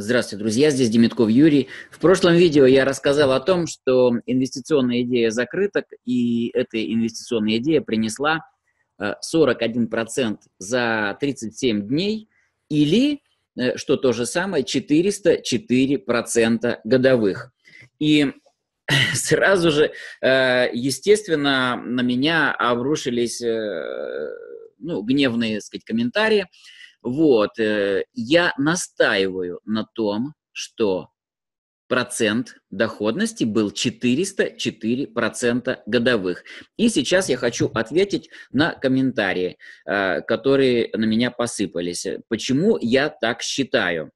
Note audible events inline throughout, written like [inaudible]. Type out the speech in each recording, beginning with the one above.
Здравствуйте, друзья, здесь Демитков Юрий. В прошлом видео я рассказал о том, что инвестиционная идея закрыток, и эта инвестиционная идея принесла 41% э, за 37 дней, или, э, что то же самое, 404% годовых. И [laughs] сразу же, э, естественно, на меня обрушились ну, гневные, так сказать, комментарии – вот, э, я настаиваю на том, что процент доходности был 404% годовых. И сейчас я хочу ответить на комментарии, э, которые на меня посыпались. Почему я так считаю?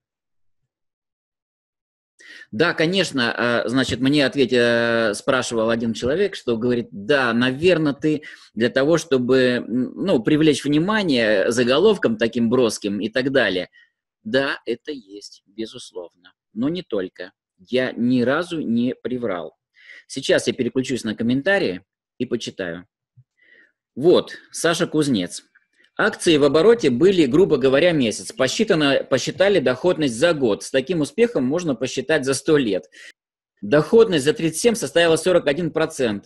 Да, конечно, э, значит, мне ответил, э, спрашивал один человек, что говорит, да, наверное, ты для того, чтобы, ну, привлечь внимание заголовком таким броским и так далее. Да, это есть, безусловно, но не только. Я ни разу не приврал. Сейчас я переключусь на комментарии и почитаю. Вот, Саша Кузнец. Акции в обороте были, грубо говоря, месяц. Посчитано, посчитали доходность за год. С таким успехом можно посчитать за 100 лет. Доходность за 37 составила 41%.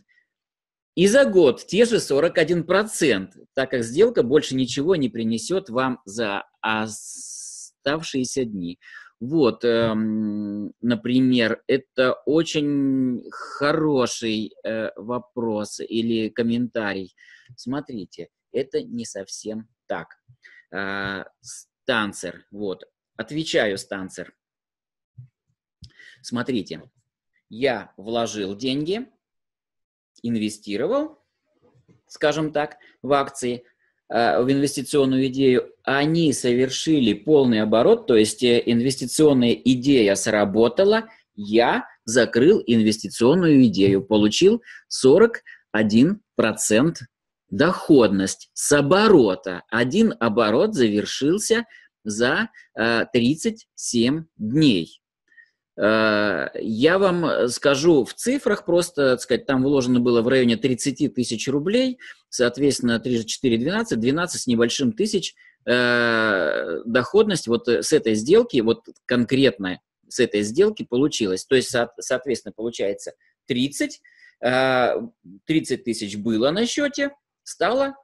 И за год те же 41%, так как сделка больше ничего не принесет вам за оставшиеся дни. Вот, эм, например, это очень хороший э, вопрос или комментарий. Смотрите, это не совсем так. А, станцер, вот, отвечаю станцер. Смотрите, я вложил деньги, инвестировал, скажем так, в акции, а, в инвестиционную идею, они совершили полный оборот, то есть э, инвестиционная идея сработала, я закрыл инвестиционную идею, получил 41% доходность с оборота. Один оборот завершился за 37 э, дней. Э, я вам скажу в цифрах, просто, так сказать, там вложено было в районе 30 тысяч рублей, соответственно, 3 же 4, 12, 12 с небольшим тысяч э, доходность вот с этой сделки, вот конкретно с этой сделки получилась То есть, соответственно, получается 30, 30 тысяч было на счете, стало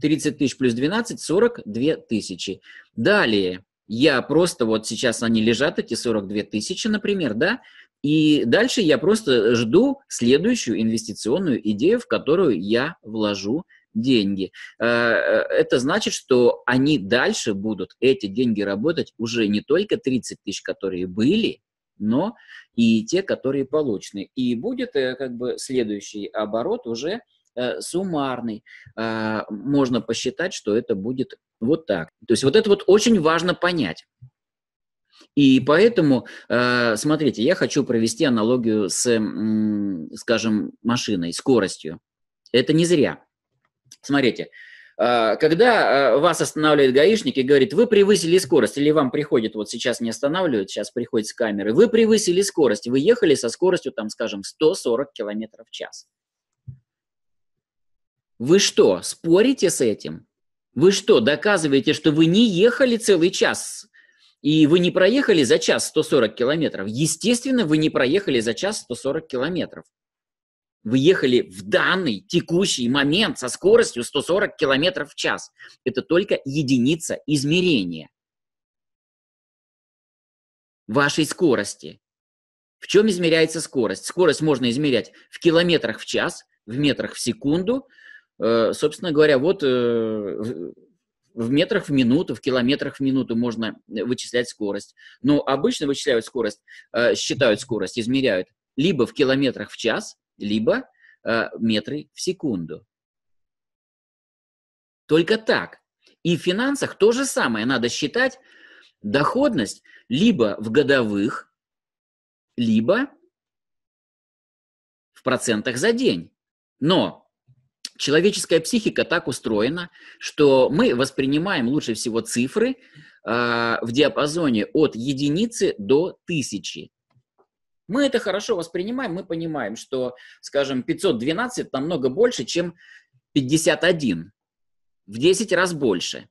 30 тысяч плюс 12, 42 тысячи. Далее, я просто вот сейчас они лежат, эти 42 тысячи, например, да, и дальше я просто жду следующую инвестиционную идею, в которую я вложу деньги. Э, э, это значит, что они дальше будут, эти деньги работать уже не только 30 тысяч, которые были, но и те, которые получены. И будет э, как бы следующий оборот уже – Э, суммарный, а, можно посчитать, что это будет вот так. То есть вот это вот очень важно понять. И поэтому, а, смотрите, я хочу провести аналогию с, скажем, машиной, скоростью. Это не зря. Смотрите, а, когда вас останавливает гаишник и говорит, вы превысили скорость, или вам приходит, вот сейчас не останавливают, сейчас приходит с камеры, вы превысили скорость, вы ехали со скоростью, там, скажем, 140 км в час. Вы что, спорите с этим? Вы что, доказываете, что вы не ехали целый час? И вы не проехали за час 140 километров? Естественно, вы не проехали за час 140 километров. Вы ехали в данный текущий момент со скоростью 140 километров в час. Это только единица измерения вашей скорости. В чем измеряется скорость? Скорость можно измерять в километрах в час, в метрах в секунду, Э, собственно говоря, вот э, в метрах в минуту, в километрах в минуту можно вычислять скорость. Но обычно вычисляют скорость, э, считают скорость, измеряют либо в километрах в час, либо метры в секунду. Только так. И в финансах то же самое. Надо считать доходность либо в годовых, либо в процентах за день. Но Человеческая психика так устроена, что мы воспринимаем лучше всего цифры а, в диапазоне от единицы до тысячи. Мы это хорошо воспринимаем, мы понимаем, что, скажем, 512 намного больше, чем 51, в 10 раз больше.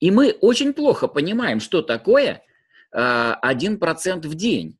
И мы очень плохо понимаем, что такое э, а, 1% в день.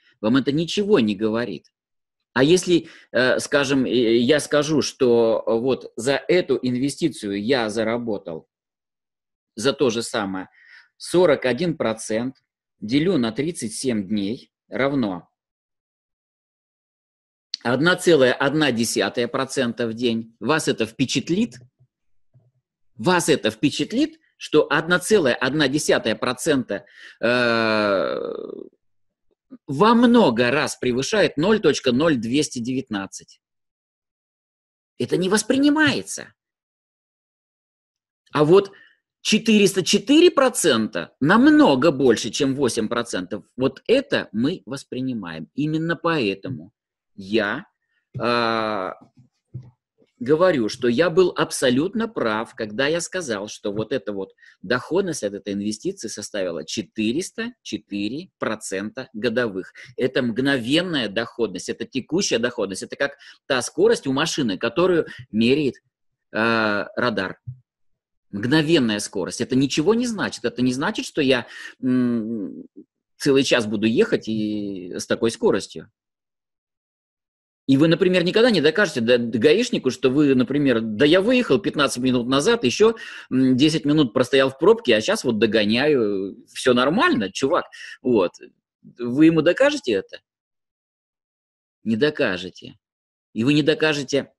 вам это ничего не говорит. А если, э, скажем, я скажу, что э, вот за эту инвестицию я заработал за то же самое 41%, делю на 37 дней, равно 1,1% в день. Вас это впечатлит? Вас это впечатлит, что 1,1% во много раз превышает 0.0219. Это не воспринимается. А вот 404% намного больше, чем 8%. Вот это мы воспринимаем. Именно поэтому я э, говорю, что я был абсолютно прав, когда я сказал, что вот эта вот доходность от этой инвестиции составила 404% годовых. Это мгновенная доходность, это текущая доходность, это как та скорость у машины, которую меряет э, радар. Мгновенная скорость. Это ничего не значит. Это не значит, что я целый час буду ехать и с такой скоростью. И вы, например, никогда не докажете гаишнику, что вы, например, да я выехал 15 минут назад, еще 10 минут простоял в пробке, а сейчас вот догоняю, все нормально, чувак. Вот. Вы ему докажете это? Не докажете. И вы не докажете,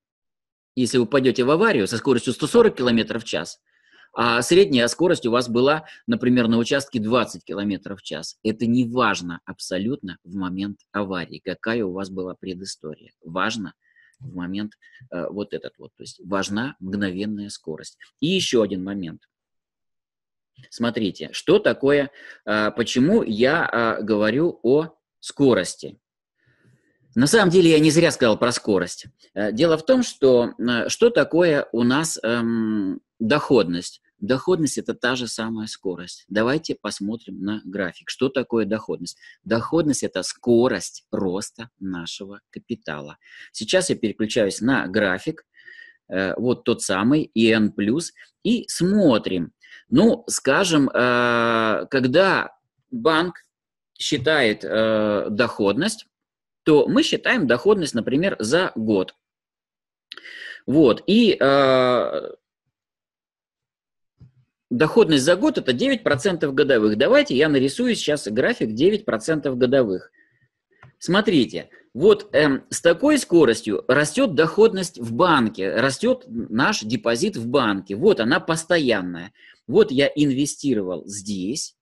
если вы пойдете в аварию со скоростью 140 км в час, а средняя скорость у вас была, например, на участке 20 км в час. Это не важно абсолютно в момент аварии, какая у вас была предыстория. Важно в момент э, вот этот вот. То есть важна мгновенная скорость. И еще один момент. Смотрите, что такое, э, почему я э, говорю о скорости. На самом деле я не зря сказал про скорость. Э, дело в том, что э, что такое у нас эм, Доходность. Доходность – это та же самая скорость. Давайте посмотрим на график. Что такое доходность? Доходность – это скорость роста нашего капитала. Сейчас я переключаюсь на график, э, вот тот самый ИН+, и смотрим. Ну, скажем, э, когда банк считает э, доходность, то мы считаем доходность, например, за год. Вот, и доходность за год – это 9% годовых. Давайте я нарисую сейчас график 9% годовых. Смотрите, вот эм, с такой скоростью растет доходность в банке, растет наш депозит в банке. Вот она постоянная. Вот я инвестировал здесь,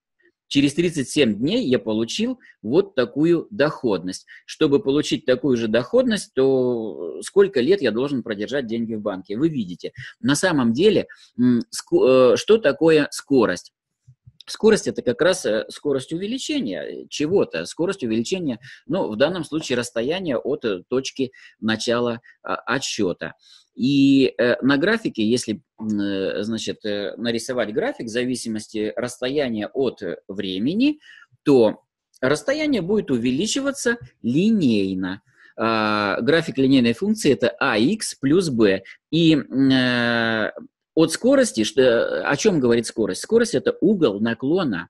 Через 37 дней я получил вот такую доходность. Чтобы получить такую же доходность, то э, сколько лет я должен продержать деньги в банке? Вы видите. На самом деле, э, что такое скорость? Скорость – это как раз э, скорость увеличения э, чего-то, скорость увеличения, ну, в данном случае расстояния от э, точки начала а, отсчета. И на графике, если, значит, нарисовать график в зависимости расстояния от времени, то расстояние будет увеличиваться линейно. А, график линейной функции – это ax плюс b. И от скорости, что, о чем говорит скорость? Скорость – это угол наклона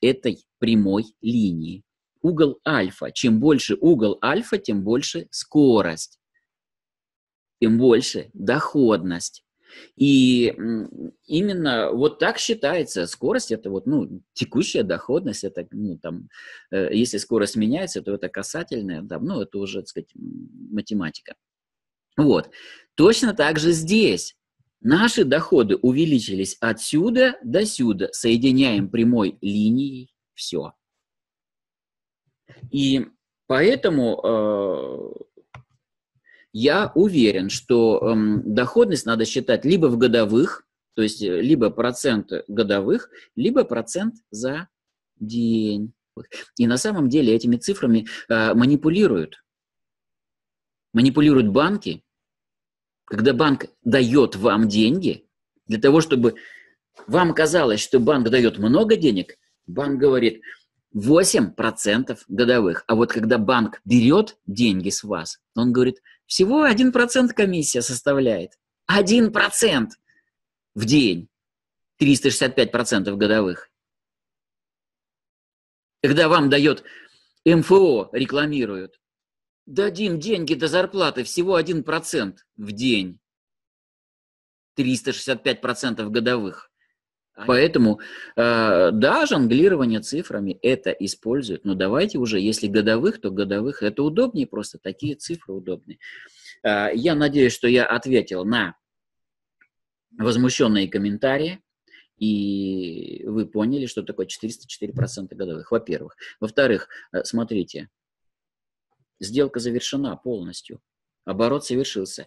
этой прямой линии. Угол альфа. Чем больше угол альфа, тем больше скорость, тем больше доходность. И именно вот так считается скорость, это вот, ну, текущая доходность, это, ну, там, э, если скорость меняется, то это касательная, Да, ну, это уже, так сказать, математика. Вот. Точно так же здесь. Наши доходы увеличились отсюда до сюда. Соединяем прямой линией. Все. И поэтому э, я уверен, что э, доходность надо считать либо в годовых, то есть э, либо процент годовых, либо процент за день. И на самом деле этими цифрами э, манипулируют. Манипулируют банки, когда банк дает вам деньги, для того, чтобы вам казалось, что банк дает много денег, банк говорит 8% годовых. А вот когда банк берет деньги с вас, он говорит, всего 1% комиссия составляет. 1% в день. 365% годовых. Когда вам дает МФО, рекламируют, Дадим деньги до зарплаты, всего 1% в день. 365% годовых. Поэтому, э, да, жонглирование цифрами это используют, но давайте уже, если годовых, то годовых это удобнее, просто такие цифры удобнее. Э, я надеюсь, что я ответил на возмущенные комментарии, и вы поняли, что такое 404% годовых, во-первых. Во-вторых, э, смотрите, Сделка завершена полностью. Оборот совершился.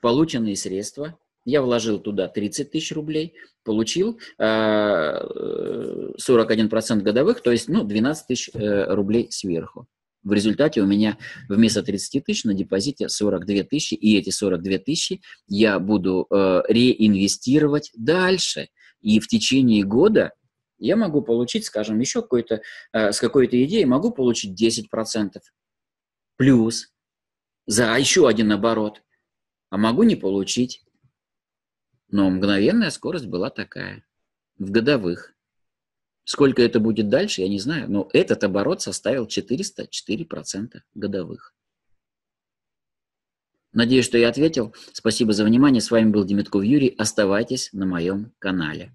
Полученные средства, я вложил туда 30 тысяч рублей, получил а, э, 41% годовых, то есть ну, 12 тысяч э, рублей сверху. В результате у меня вместо 30 тысяч на депозите 42 тысячи, и эти 42 тысячи я буду э, реинвестировать дальше. И в течение года я могу получить, скажем, еще какой-то, э, с какой-то идеей могу получить 10%, плюс за еще один оборот, а могу не получить. Но мгновенная скорость была такая, в годовых. Сколько это будет дальше, я не знаю, но этот оборот составил 404% годовых. Надеюсь, что я ответил. Спасибо за внимание. С вами был Демитков Юрий. Оставайтесь на моем канале.